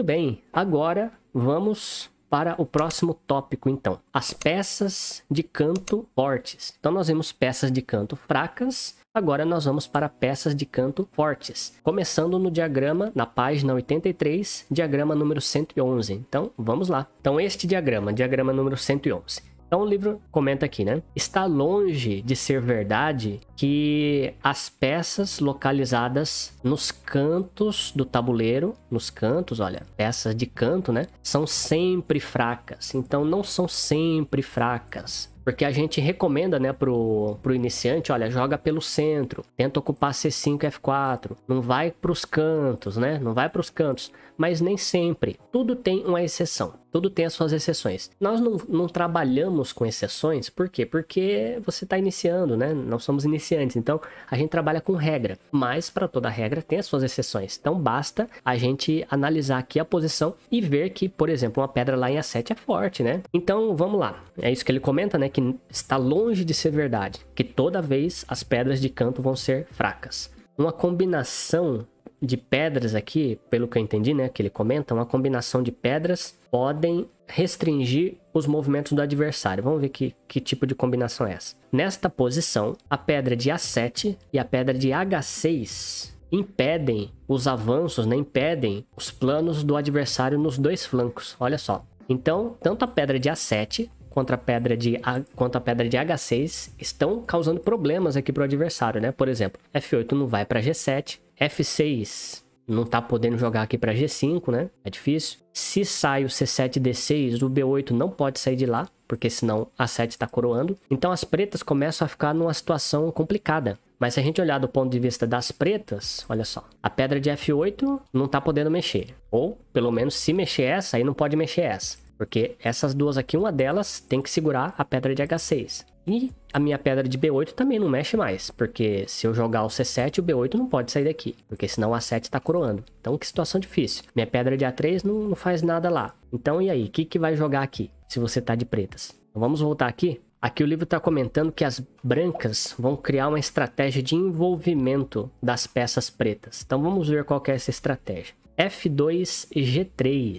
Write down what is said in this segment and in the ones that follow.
Muito bem, agora vamos para o próximo tópico, então. As peças de canto fortes. Então, nós vimos peças de canto fracas. Agora, nós vamos para peças de canto fortes. Começando no diagrama, na página 83, diagrama número 111. Então, vamos lá. Então, este diagrama, diagrama número 111. Então o livro comenta aqui, né? Está longe de ser verdade que as peças localizadas nos cantos do tabuleiro, nos cantos, olha, peças de canto, né? São sempre fracas. Então não são sempre fracas. Porque a gente recomenda, né, pro, pro iniciante, olha, joga pelo centro, tenta ocupar C5, F4, não vai pros cantos, né, não vai pros cantos, mas nem sempre, tudo tem uma exceção. Tudo tem as suas exceções. Nós não, não trabalhamos com exceções, por quê? Porque você está iniciando, né? Não somos iniciantes, então a gente trabalha com regra. Mas para toda regra tem as suas exceções. Então basta a gente analisar aqui a posição e ver que, por exemplo, uma pedra lá em A7 é forte, né? Então vamos lá. É isso que ele comenta, né? Que está longe de ser verdade, que toda vez as pedras de canto vão ser fracas. Uma combinação de pedras aqui, pelo que eu entendi, né, que ele comenta, uma combinação de pedras podem restringir os movimentos do adversário. Vamos ver que, que tipo de combinação é essa. Nesta posição, a pedra de A7 e a pedra de H6 impedem os avanços, né, impedem os planos do adversário nos dois flancos. Olha só. Então, tanto a pedra de A7 contra a pedra de quanto a pedra de H6 estão causando problemas aqui para o adversário, né? Por exemplo, F8 não vai para G7, F6 não tá podendo jogar aqui para G5, né? É difícil. Se sai o C7 D6, o B8 não pode sair de lá, porque senão A7 está coroando. Então as pretas começam a ficar numa situação complicada. Mas se a gente olhar do ponto de vista das pretas, olha só, a pedra de F8 não tá podendo mexer. Ou, pelo menos, se mexer essa, aí não pode mexer essa. Porque essas duas aqui, uma delas tem que segurar a pedra de H6. E a minha pedra de B8 também não mexe mais, porque se eu jogar o C7, o B8 não pode sair daqui, porque senão o A7 está coroando. Então que situação difícil. Minha pedra de A3 não, não faz nada lá. Então e aí, o que, que vai jogar aqui, se você tá de pretas? Então, vamos voltar aqui? Aqui o livro está comentando que as brancas vão criar uma estratégia de envolvimento das peças pretas. Então vamos ver qual é essa estratégia. F2G3.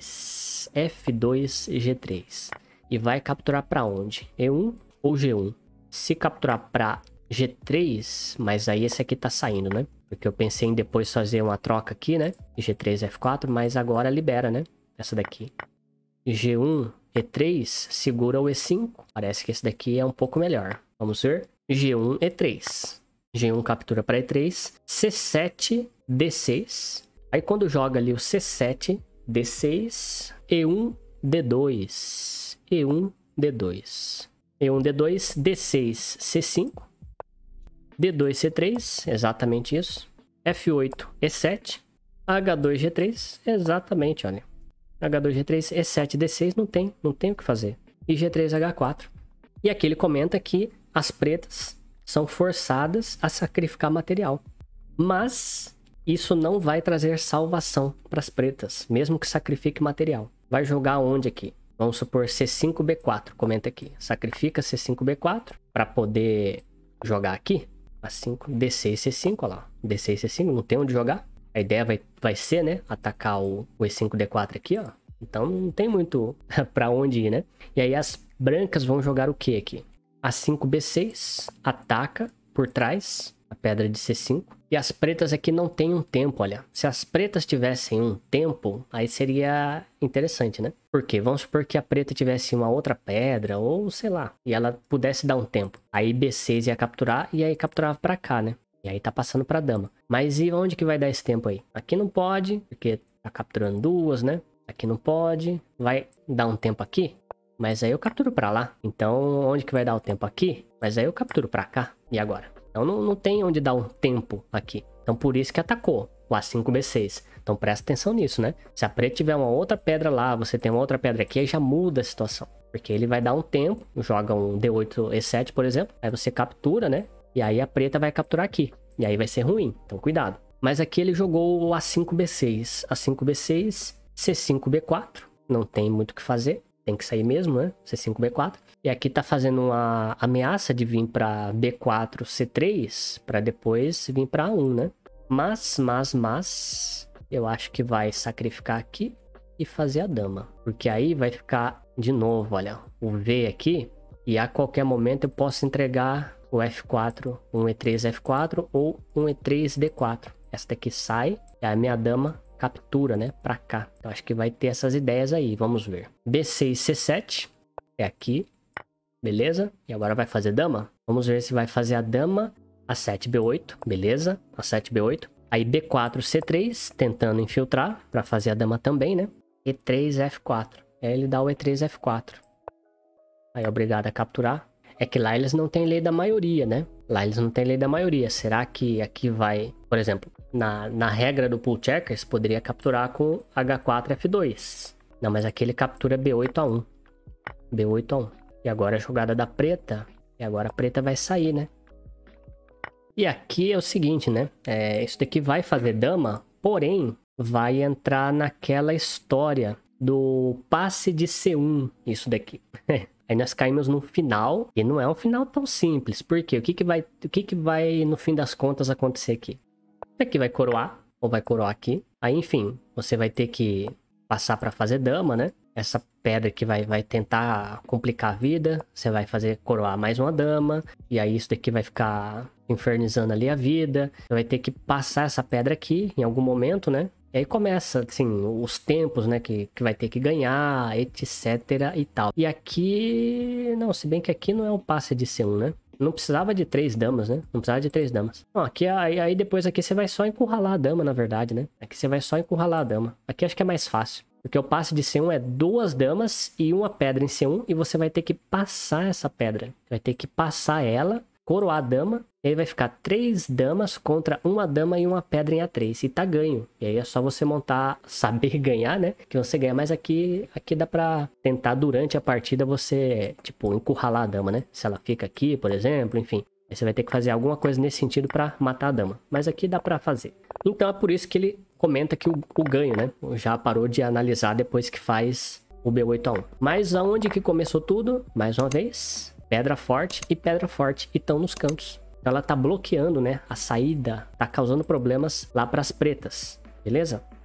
F2G3. E vai capturar para onde? E1 ou G1? Se capturar para G3, mas aí esse aqui tá saindo, né? Porque eu pensei em depois fazer uma troca aqui, né? G3 F4, mas agora libera, né? Essa daqui. G1 E3 segura o E5. Parece que esse daqui é um pouco melhor. Vamos ver. G1 E3. G1 captura para E3. C7 D6. Aí quando joga ali o C7, D6, E1, D2, E1, D2. E1, D2, D6, C5. D2, C3, exatamente isso. F8, E7. H2, G3, exatamente, olha. H2, G3, E7, D6, não tem, não tem o que fazer. E G3, H4. E aqui ele comenta que as pretas são forçadas a sacrificar material. Mas isso não vai trazer salvação para as pretas, mesmo que sacrifique material. Vai jogar onde aqui? Vamos supor C5B4, comenta aqui. Sacrifica C5B4 para poder jogar aqui. A5, D6, C5, olha lá. D6, C5, não tem onde jogar. A ideia vai, vai ser, né? Atacar o, o E5D4 aqui, ó. Então não tem muito para onde ir, né? E aí as brancas vão jogar o que aqui? A5B6 ataca por trás a pedra de C5. E as pretas aqui não tem um tempo, olha. Se as pretas tivessem um tempo, aí seria interessante, né? Porque vamos supor que a preta tivesse uma outra pedra, ou sei lá, e ela pudesse dar um tempo. Aí B6 ia capturar, e aí capturava pra cá, né? E aí tá passando pra dama. Mas e onde que vai dar esse tempo aí? Aqui não pode, porque tá capturando duas, né? Aqui não pode, vai dar um tempo aqui, mas aí eu capturo pra lá. Então, onde que vai dar o tempo aqui? Mas aí eu capturo pra cá. E agora? Então não, não tem onde dar um tempo aqui. Então por isso que atacou o A5B6. Então presta atenção nisso, né? Se a preta tiver uma outra pedra lá, você tem uma outra pedra aqui, aí já muda a situação. Porque ele vai dar um tempo, joga um D8, E7, por exemplo, aí você captura, né? E aí a preta vai capturar aqui. E aí vai ser ruim, então cuidado. Mas aqui ele jogou o A5B6. A5B6, C5B4, não tem muito o que fazer tem que sair mesmo, né? C5, B4. E aqui tá fazendo uma ameaça de vir para B4, C3, para depois vir para A1, né? Mas, mas, mas, eu acho que vai sacrificar aqui e fazer a dama. Porque aí vai ficar, de novo, olha, o V aqui. E a qualquer momento eu posso entregar o F4, um E3, F4 ou um E3, D4. Esta aqui sai, é a minha dama captura, né, para cá. Então, acho que vai ter essas ideias aí, vamos ver. B6, C7 é aqui, beleza? E agora vai fazer dama? Vamos ver se vai fazer a dama, A7, B8, beleza? A7, B8. Aí B4, C3, tentando infiltrar para fazer a dama também, né? E3, F4. Aí ele dá o E3, F4. Aí obrigado a capturar. É que lá eles não têm lei da maioria, né? Lá eles não têm lei da maioria. Será que aqui vai, por exemplo, na, na regra do pull checkers, poderia capturar com H4 F2. Não, mas aqui ele captura B8 a 1. B8 a 1. E agora a jogada da preta. E agora a preta vai sair, né? E aqui é o seguinte, né? É, isso daqui vai fazer dama, porém vai entrar naquela história do passe de C1, isso daqui. Aí nós caímos no final, e não é um final tão simples. Por quê? O que, que, vai, o que, que vai, no fim das contas, acontecer aqui? Você aqui vai coroar, ou vai coroar aqui. Aí, enfim, você vai ter que passar para fazer dama, né? Essa pedra que vai, vai tentar complicar a vida. Você vai fazer coroar mais uma dama. E aí isso daqui vai ficar infernizando ali a vida. Você vai ter que passar essa pedra aqui em algum momento, né? E aí começa, assim, os tempos, né, que, que vai ter que ganhar, etc e tal. E aqui, não, se bem que aqui não é um passe de C1, né? Não precisava de três damas, né? Não precisava de três damas. aqui, aí, aí depois aqui você vai só encurralar a dama, na verdade, né? Aqui você vai só encurralar a dama. Aqui acho que é mais fácil. Porque o passe de C1 é duas damas e uma pedra em C1 e você vai ter que passar essa pedra. Vai ter que passar ela, coroar a dama e aí vai ficar três damas contra uma dama e uma pedra em A3. E tá ganho. E aí é só você montar, saber ganhar, né? Que você ganha. Mas aqui, aqui dá pra tentar durante a partida você, tipo, encurralar a dama, né? Se ela fica aqui, por exemplo, enfim. Aí você vai ter que fazer alguma coisa nesse sentido para matar a dama. Mas aqui dá pra fazer. Então é por isso que ele comenta que o, o ganho, né? Já parou de analisar depois que faz o B8 a 1. Mas aonde que começou tudo? Mais uma vez, pedra forte e pedra forte e estão nos cantos. Então ela tá bloqueando, né, a saída, tá causando problemas lá para as pretas, beleza?